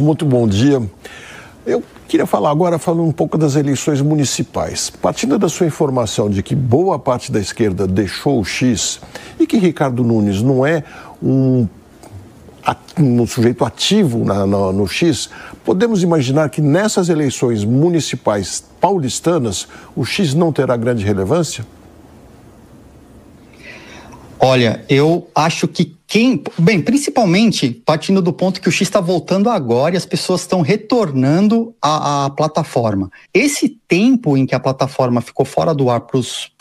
Muito bom dia. Eu queria falar agora, falando um pouco das eleições municipais. Partindo da sua informação de que boa parte da esquerda deixou o X e que Ricardo Nunes não é um, um sujeito ativo na, na, no X, podemos imaginar que nessas eleições municipais paulistanas o X não terá grande relevância? Olha, eu acho que quem, bem, principalmente partindo do ponto que o X está voltando agora e as pessoas estão retornando à, à, plataforma. Esse tempo em que a plataforma ficou fora do ar para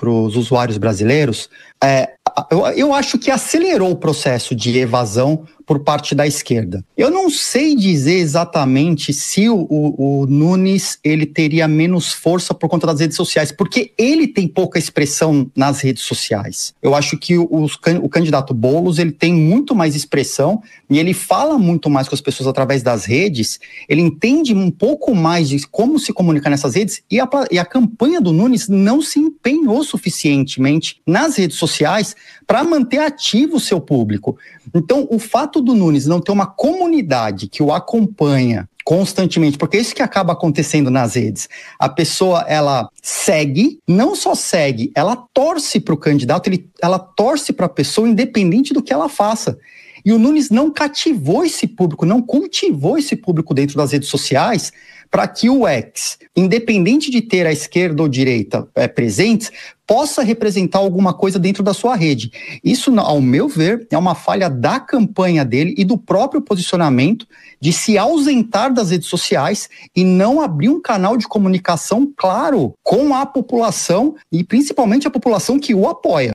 os usuários brasileiros, é, eu, eu acho que acelerou o processo de evasão por parte da esquerda. Eu não sei dizer exatamente se o, o, o, Nunes ele teria menos força por conta das redes sociais, porque ele tem pouca expressão nas redes sociais. Eu acho que o candidato Bolos ele tem muito mais expressão e ele fala muito mais com as pessoas através das redes. Ele entende um pouco mais de como se comunicar nessas redes e a, e a campanha do Nunes não se empenhou suficientemente nas redes sociais para manter ativo o seu público. Então, o fato fato do Nunes não ter uma comunidade que o acompanha constantemente, porque é isso que acaba acontecendo nas redes. A pessoa, ela segue, não só segue, ela torce para o candidato, ele, ela torce para a pessoa independente do que ela faça. E o Nunes não cativou esse público, não cultivou esse público dentro das redes sociais para que o ex, independente de ter a esquerda ou direita é, presentes, possa representar alguma coisa dentro da sua rede. Isso, ao meu ver, é uma falha da campanha dele e do próprio posicionamento de se ausentar das redes sociais e não abrir um canal de comunicação claro com a população e principalmente a população que o apoia.